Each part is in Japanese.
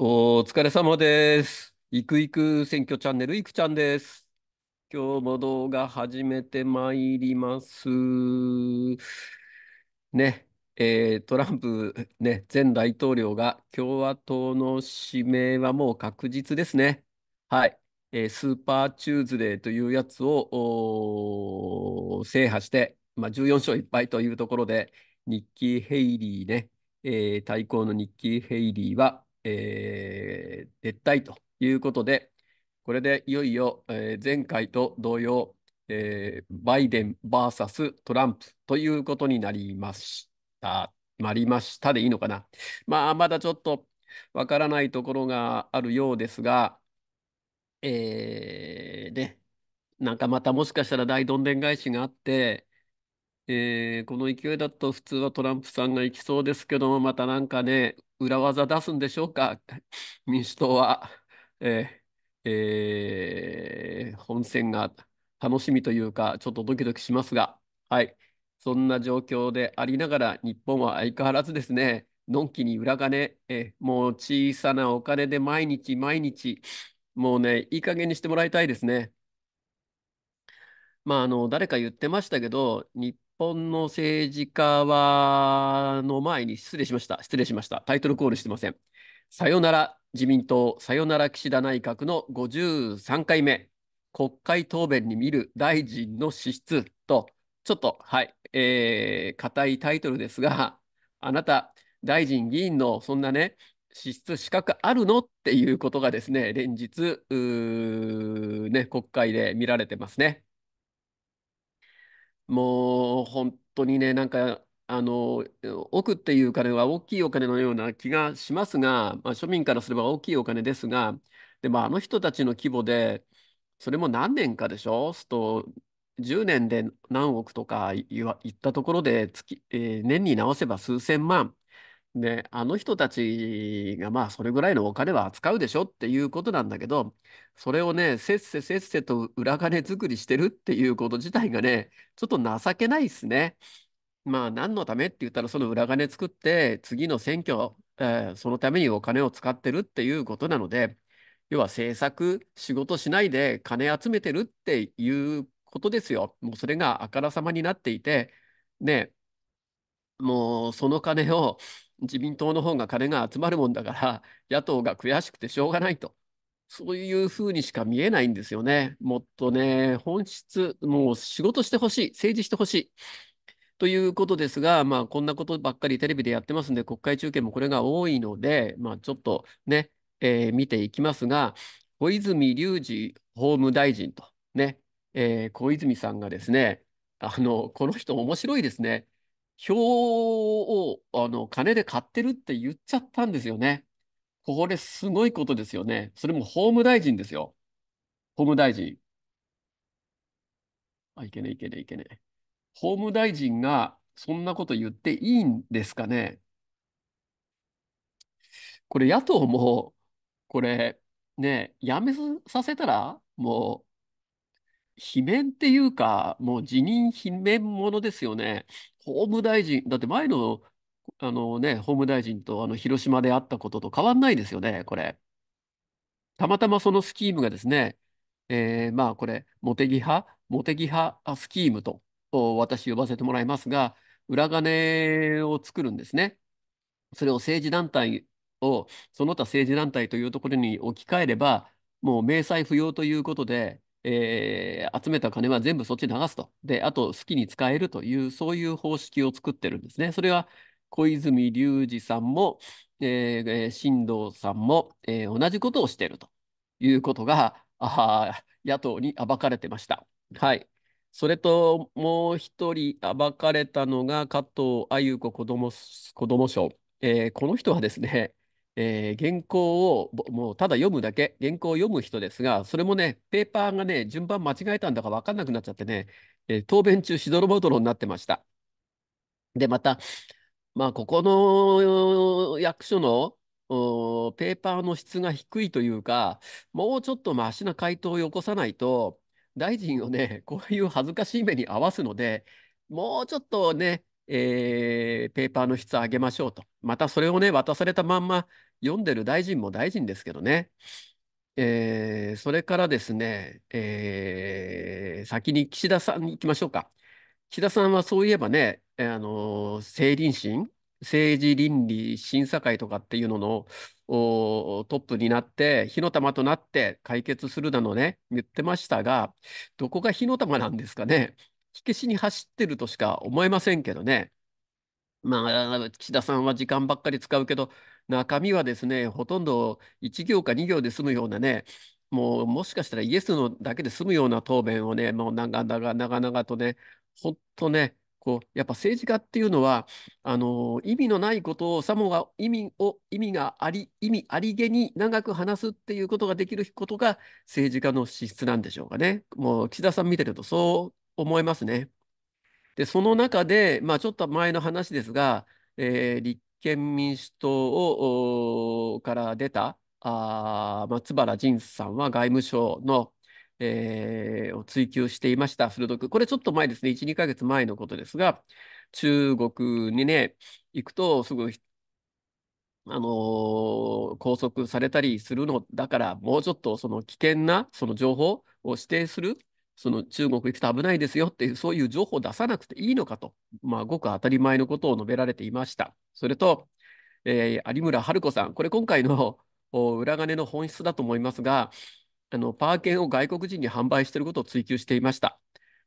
お疲れ様です。いくいく選挙チャンネル、いくちゃんです。今日も動画始めてまいります。ね、えートランプ、ね、前大統領が共和党の指名はもう確実ですね。はい。えースーパーチューズデーというやつを制覇して、まあ、14勝1敗というところで、ニッキー・ヘイリーね、えー対抗のニッキー・ヘイリーは、えー、撤退ということで、これでいよいよ、えー、前回と同様、えー、バイデン VS トランプということになりました。なりましたでいいのかな。まあ、まだちょっとわからないところがあるようですが、えー、ね、なんかまたもしかしたら大どんでん返しがあって、えー、この勢いだと普通はトランプさんが行きそうですけども、またなんかね、裏技出すんでしょうか、民主党は。えー、えー、本選が楽しみというか、ちょっとドキドキしますが、はい、そんな状況でありながら、日本は相変わらずですね、のんきに裏金、えもう小さなお金で毎日毎日、もうね、いい加減にしてもらいたいですね。まあ、あの誰か言ってましたけど、日本の政治家は、の前に失礼しました。失礼しました。タイトルコールしてません。さよなら自民党、さよなら岸田内閣の53回目、国会答弁に見る大臣の資質と、ちょっと、はい、えー、固いタイトルですが、あなた、大臣、議員のそんなね、資質、資格あるのっていうことがですね、連日、ね、国会で見られてますね。もう本当にね、なんか、あの、億っていうお金は大きいお金のような気がしますが、まあ、庶民からすれば大きいお金ですが、でもあの人たちの規模で、それも何年かでしょすと、10年で何億とか言わ言ったところで月、えー年に直せば数千万。で、あの人たちがまあそれぐらいのお金は扱うでしょっていうことなんだけど、それをね、せっせせっせと裏金作りしてるっていうこと自体がね、ちょっと情けないですね。まあ何のためって言ったらその裏金作って次の選挙、えー、そのためにお金を使ってるっていうことなので、要は政策、仕事しないで金集めてるっていうことですよ。もうそれがあからさまになっていて、ね、もうその金を自民党の方が金が集まるもんだから、野党が悔しくてしょうがないと。そういうふうにしか見えないんですよね。もっとね、本質、もう仕事してほしい、政治してほしい。ということですが、まあ、こんなことばっかりテレビでやってますんで、国会中継もこれが多いので、まあ、ちょっとね、えー、見ていきますが、小泉隆二法務大臣とね、えー、小泉さんがですね、あのこの人面白いですね。票をあの金で買ってるって言っちゃったんですよね。これすごいことですよね。それも法務大臣ですよ。法務大臣。あ、いけねいけねいけね。法務大臣がそんなこと言っていいんですかね。これ野党も、これね、やめさせたらもう罷免っていうか、もう辞任罷免ものですよね。法務大臣、だって前の、あのね、法務大臣とあの広島で会ったことと変わんないですよね、これ。たまたまそのスキームがですね、えー、まあこれ、茂木派、茂木派スキームと私呼ばせてもらいますが、裏金を作るんですね。それを政治団体を、その他政治団体というところに置き換えれば、もう明細不要ということで、えー、集めた金は全部そっちに流すと。で、あと好きに使えるという、そういう方式を作ってるんですね。それは小泉隆二さんも、えー、新藤さんも、えー、同じことをしているということが、野党に暴かれてました。はい。それともう一人暴かれたのが加藤鮎子子ども子ども省、えー、この人はですね、えー、原稿をもうただ読むだけ、原稿を読む人ですが、それもね、ペーパーがね、順番間違えたんだか分かんなくなっちゃってね、えー、答弁中、しどろぼどろになってました。で、また、まあ、ここの役所のペーパーの質が低いというか、もうちょっとましな回答をよこさないと、大臣をね、こういう恥ずかしい目に合わすので、もうちょっとね、えー、ペーパーの質を上げましょうと。またそれをね、渡されたまんま、読んでる大臣も大臣ですけどね。えー、それからですね、えー、先に岸田さんに行きましょうか。岸田さんはそういえばね、あの政倫審、政治倫理審査会とかっていうののトップになって、火の玉となって解決するなのね、言ってましたが、どこが火の玉なんですかね、火消しに走ってるとしか思えませんけどね。まあ、岸田さんは時間ばっかり使うけど、中身はですね、ほとんど1行か2行で済むようなね、もうもしかしたらイエスのだけで済むような答弁をね、もう長々長々とね、ほんとね、こうやっぱ政治家っていうのはあの意味のないことをさもが意味を意味があり意味ありげに長く話すっていうことができることが政治家の資質なんでしょうかね。もう岸田さん見てるとそう思いますね。でその中で、まあ、ちょっと前の話ですが、えー、立憲民主党から出た松原仁さんは外務省の、えー、を追及していました、鋭く。これちょっと前ですね、1、2ヶ月前のことですが、中国にね、行くとすぐ、あのー、拘束されたりするのだから、もうちょっとその危険なその情報を指定するその中国行くと危ないですよっていう、そういう情報を出さなくていいのかと、まあ、ごく当たり前のことを述べられていました。それと、えー、有村春子さん、これ今回の 裏金の本質だと思いますが、あのパー券を外国人に販売していることを追及していました。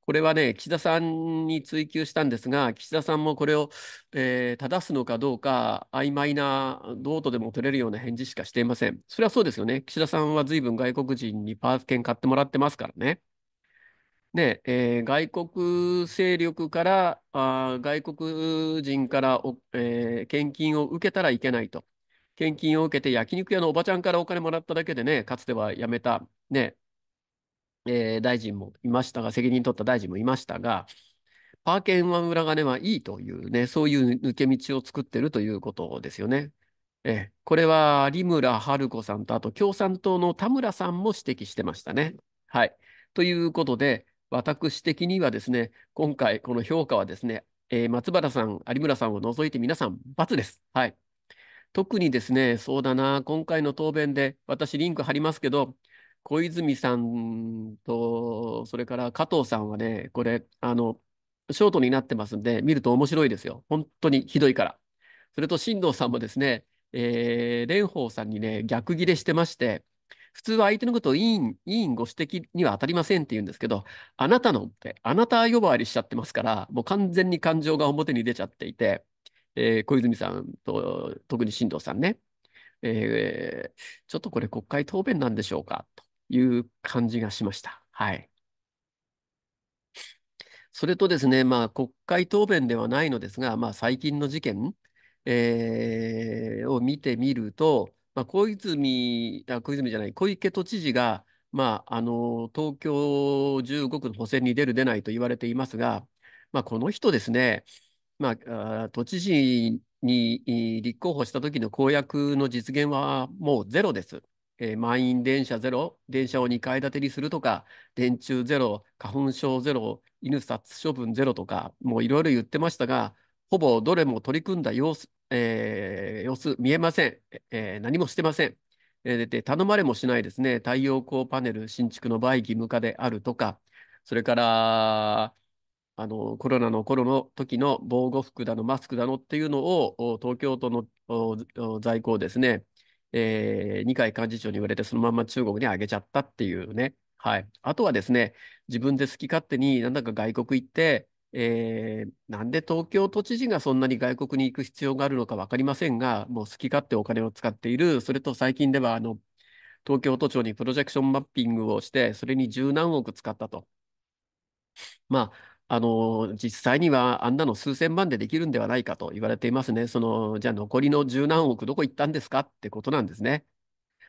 これはね、岸田さんに追及したんですが、岸田さんもこれを、えー、正すのかどうか、曖昧な、どうとでも取れるような返事しかしていません。それはそうですよね。岸田さんは随分外国人にパー券買ってもらってますからね。で、えー、外国勢力から、あ外国人からお、えー、献金を受けたらいけないと。献金を受けて焼肉屋のおばちゃんからお金もらっただけでね、かつては辞めた、ねえー、大臣もいましたが、責任取った大臣もいましたが、パーケンは裏金はいいというね、そういう抜け道を作ってるということですよね。えこれはラ・村ル子さんと、あと共産党の田村さんも指摘してましたね。はい。ということで、私的にはですね、今回この評価はですね、えー、松原さん、有村さんを除いて皆さん、×です。はい。特にですね、そうだな、今回の答弁で、私、リンク貼りますけど、小泉さんと、それから加藤さんはね、これ、あの、ショートになってますんで、見ると面白いですよ。本当にひどいから。それと、進藤さんもですね、えー、蓮舫さんにね、逆ギレしてまして、普通は相手のことを委員、委員ご指摘には当たりませんって言うんですけど、あなたのって、あなた呼ばわりしちゃってますから、もう完全に感情が表に出ちゃっていて、えー、小泉さんと、特に進藤さんね、えー、ちょっとこれ国会答弁なんでしょうかという感じがしました。はい。それとですね、まあ、国会答弁ではないのですが、まあ、最近の事件、えー、を見てみると、まあ、小泉あ、小泉じゃない、小池都知事が、まあ、あの東京15区の補選に出る、出ないと言われていますが、まあ、この人ですね、まあ、都知事に立候補した時の公約の実現はもうゼロです。えー、満員電車ゼロ、電車を2階建てにするとか、電柱ゼロ、花粉症ゼロ、犬殺処分ゼロとか、もういろいろ言ってましたが、ほぼどれも取り組んだ様子、えー、様子見えません、えー、何もしてません。えー、で頼まれもしないですね、太陽光パネル新築の場合義務化であるとか、それからあのコロナの頃の時の防護服だの、マスクだのっていうのを東京都の在庫をですね、えー、二階幹事長に言われて、そのまま中国にあげちゃったっていうね、はい、あとはですね、自分で好き勝手になんだか外国行って、えー、なんで東京都知事がそんなに外国に行く必要があるのか分かりませんが、もう好き勝手お金を使っている、それと最近ではあの東京都庁にプロジェクションマッピングをして、それに十何億使ったと。まあ、あの実際にはあんなの数千万でできるんではないかと言われていますね。そのじゃあ残りの十何億どこ行ったんですかってことなんですね。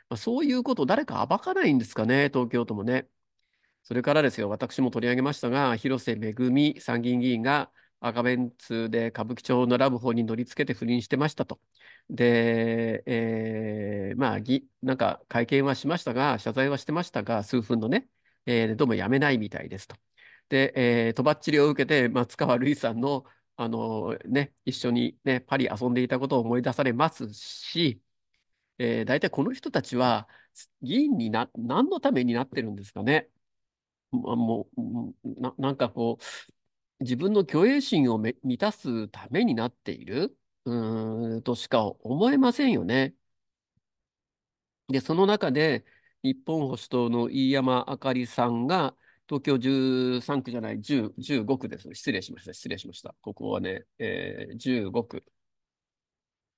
まあ、そういうこと誰か暴かないんですかね、東京都もね。それからですよ、私も取り上げましたが、広瀬めぐみ参議院議員が赤ベンツで歌舞伎町のラブホに乗りつけて不倫してましたと。で、えー、まあ、ぎなんか会見はしましたが、謝罪はしてましたが、数分のね、えー、どうもやめないみたいですと。で、えとばっちりを受けて、松川るいさんの、あのね、一緒に、ね、パリ遊んでいたことを思い出されますし、えー、大体この人たちは議員にな何のためになってるんですかね。もうな、なんかこう、自分の虚栄心を満たすためになっているうんとしか思えませんよね。で、その中で、日本保守党の飯山あかりさんが、東京13区じゃない、1 15区です。失礼しました。失礼しました。ここはね、えー、15区。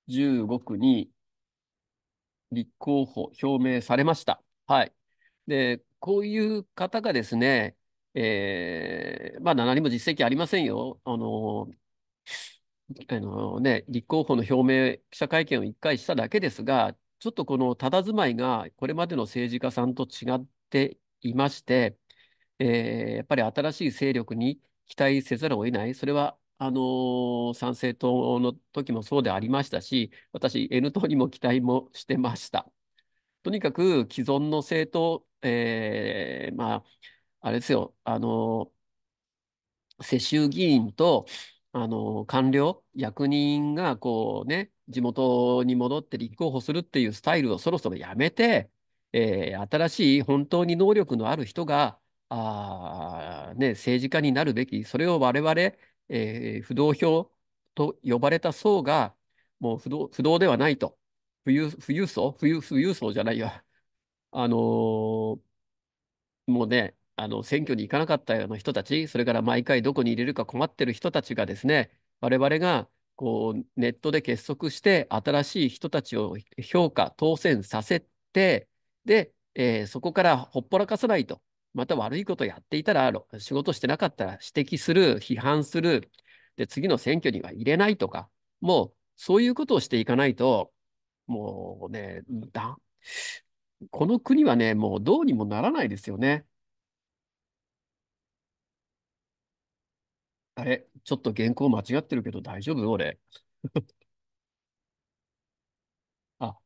15区に立候補表明されました。はい。で、こういう方がですね、えー、まだ何も実績ありませんよ。あのあのね、立候補の表明、記者会見を1回しただけですが、ちょっとこの佇まいがこれまでの政治家さんと違っていまして、えー、やっぱり新しい勢力に期待せざるを得ない、それはあのー、参政党の時もそうでありましたし、私、N 党にも期待もしてました。とにかく既存の政党えー、まあ、あれですよ、あの、世襲議員と、あの、官僚、役人がこうね、地元に戻って立候補するっていうスタイルをそろそろやめて、えー、新しい本当に能力のある人が、あね、政治家になるべき、それを我々、えー、不動票と呼ばれた層が、もう不動、不動ではないと、富裕、富裕層、富裕、富裕層じゃないよ。あのーもうね、あの選挙に行かなかったような人たち、それから毎回どこに入れるか困ってる人たちがですね、我々がこうネットで結束して、新しい人たちを評価、当選させて、で、えー、そこからほっぽらかさないと、また悪いことやっていたら、仕事してなかったら指摘する、批判する、で、次の選挙には入れないとか、もうそういうことをしていかないと、もうね、だこの国はね、もうどうにもならないですよね。あれ、ちょっと原稿間違ってるけど大丈夫俺。あ、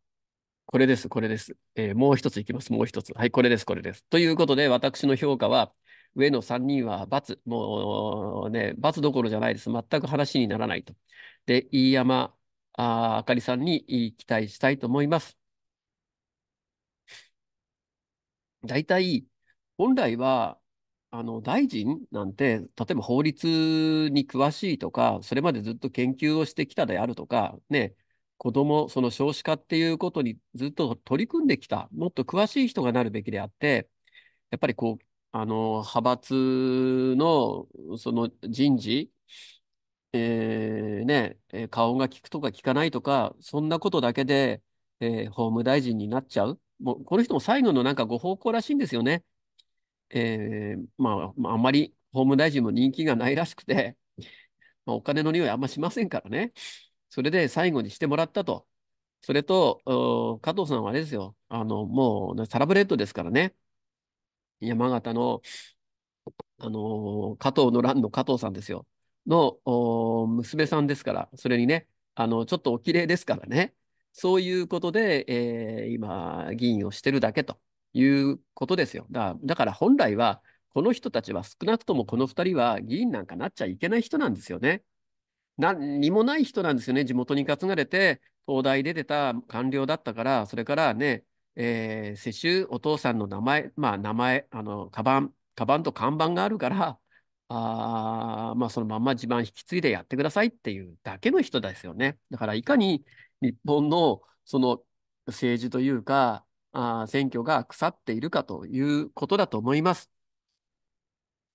これです、これです。えーもう一ついきます、もう一つ。はい、これです、これです。ということで、私の評価は、上の3人は×。もうね、×どころじゃないです。全く話にならないと。で、飯山ああかりさんに期待したいと思います。大体、本来は、あの大臣なんて、例えば法律に詳しいとか、それまでずっと研究をしてきたであるとか、ね、子ども、その少子化っていうことにずっと取り組んできた、もっと詳しい人がなるべきであって、やっぱりこう、あの派閥のその人事、えーね、顔が利くとか利かないとか、そんなことだけで、えー、法務大臣になっちゃうもうこの人も最後のなんかご奉公らしいんですよね。えー、まあ、あんまり法務大臣も人気がないらしくて、まあ、お金の匂いあんましませんからね。それで最後にしてもらったと。それと、加藤さんはあれですよ。あの、もう、サラブレッドですからね。山形の、あの、加藤の乱の加藤さんですよ。の、娘さんですから、それにね、あの、ちょっとお綺麗ですからね。そういうことで、えー、今、議員をしてるだけということですよ。だだから本来は、この人たちは少なくともこの2人は議員なんかなっちゃいけない人なんですよね。何にもない人なんですよね。地元に担がれて、東大出てた官僚だったから、それからね、えー、世襲お父さんの名前、まあ名前、あの、カバン、カバンと看板があるから、あまあそのまんま地盤引き継いでやってくださいっていうだけの人ですよね。だからいかに日本のその政治というか、あ選挙が腐っているかということだと思います。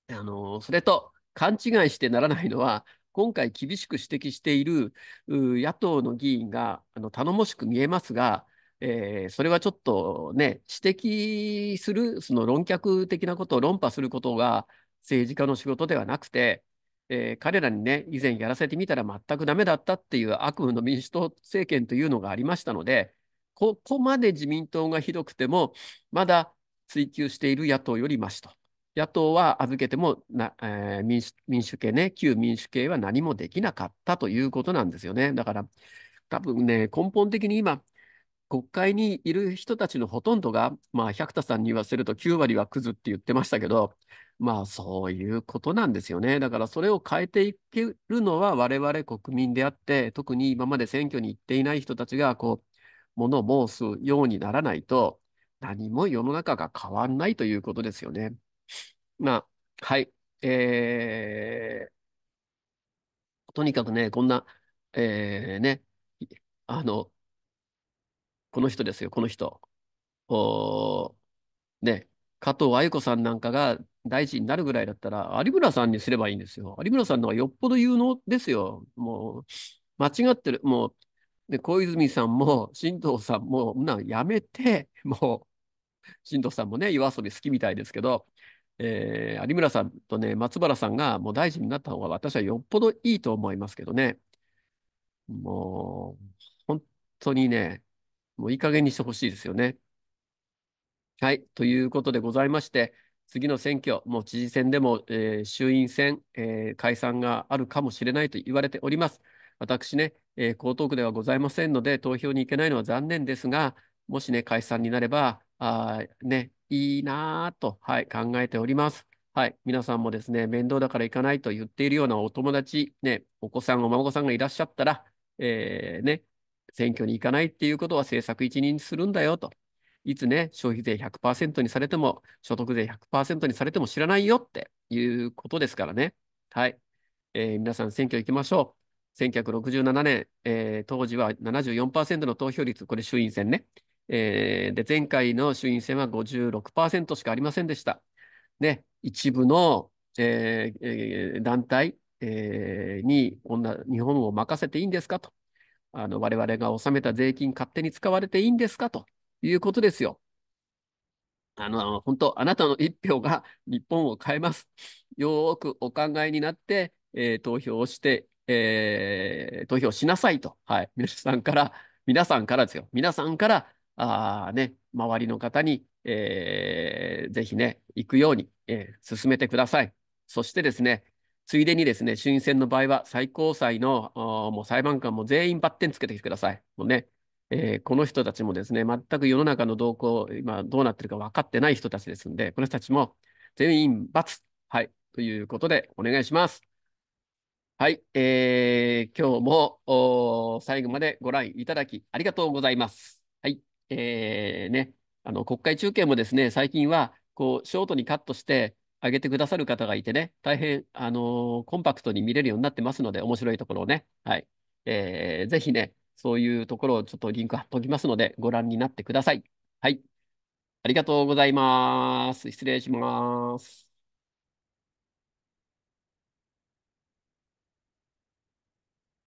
あのそれと勘違いしてならないのは、今回厳しく指摘している野党の議員があの頼もしく見えますが、えー、それはちょっとね、指摘する、その論客的なことを論破することが政治家の仕事ではなくて、えー、彼らにね、以前やらせてみたら全くダメだったっていう悪夢の民主党政権というのがありましたので、ここまで自民党がひどくても、まだ追及している野党よりましと。野党は預けてもな、えー、民主民主系ね、旧民主系は何もできなかったということなんですよね。だから、多分ね、根本的に今、国会にいる人たちのほとんどが、まあ、百田さんに言わせると9割はクズって言ってましたけど、まあそういうことなんですよね。だからそれを変えていけるのは我々国民であって、特に今まで選挙に行っていない人たちがこう、もの申すようにならないと、何も世の中が変わんないということですよね。まあ、はい。えー、とにかくね、こんな、えー、ね、あの、この人ですよ、この人。おね、加藤鮎子さんなんかが大臣になるぐらいだったら、有村さんにすればいいんですよ。有村さんのはよっぽど有能ですよ。もう、間違ってる。もう、で小泉さんも、新藤さんも、なやめて、もう、新藤さんもね、夜遊び好きみたいですけど、えー、有村さんとね、松原さんがもう大臣になった方が私はよっぽどいいと思いますけどね。もう、本当にね、もういい加減にしてほしいですよね。はい、ということでございまして、次の選挙、もう知事選でも、えー、衆院選、えー、解散があるかもしれないと言われております。私ね、えー、江東区ではございませんので、投票に行けないのは残念ですが、もしね、解散になれば、あね、いいなと、はい、考えております。はい、皆さんもですね、面倒だから行かないと言っているようなお友達、ね、お子さん、お孫さんがいらっしゃったら、えね、選挙に行かないっていうことは政策一任するんだよといつね、消費税100%にされても、所得税100%にされても知らないよっていうことですからね。はい。えー、皆さん、選挙行きましょう。1967年、えー、当時は74%の投票率、これ衆院選ね。えー、で、前回の衆院選は56%しかありませんでした。ね、一部の、えーえー、団体、えー、にこんな日本を任せていいんですかと。あの我々が納めた税金勝手に使われていいんですかということですよ。あの、本当、あなたの一票が 日本を変えます。よーくお考えになって、えー、投票して、えー、投票しなさいと。はい。皆さんから、皆さんからですよ。皆さんから、あね、周りの方に、えー、ぜひね、行くように、えー、進めてください。そしてですね、ついでにですね、衆院選の場合は最高裁のもう裁判官も全員バッテンつけててください。もうね、えー、この人たちもですね、全く世の中の動向、今どうなってるか分かってない人たちですんで、この人たちも全員罰。はい。ということで、お願いします。はい。えー、今日も最後までご覧いただきありがとうございます。はい。えー、ね、あの、国会中継もですね、最近は、こう、ショートにカットして、上げてくださる方がいてね、大変、あのー、コンパクトに見れるようになってますので、面白いところをね、はい。えー、ぜひね、そういうところをちょっとリンク貼っておきますので、ご覧になってください。はい。ありがとうございます。失礼します。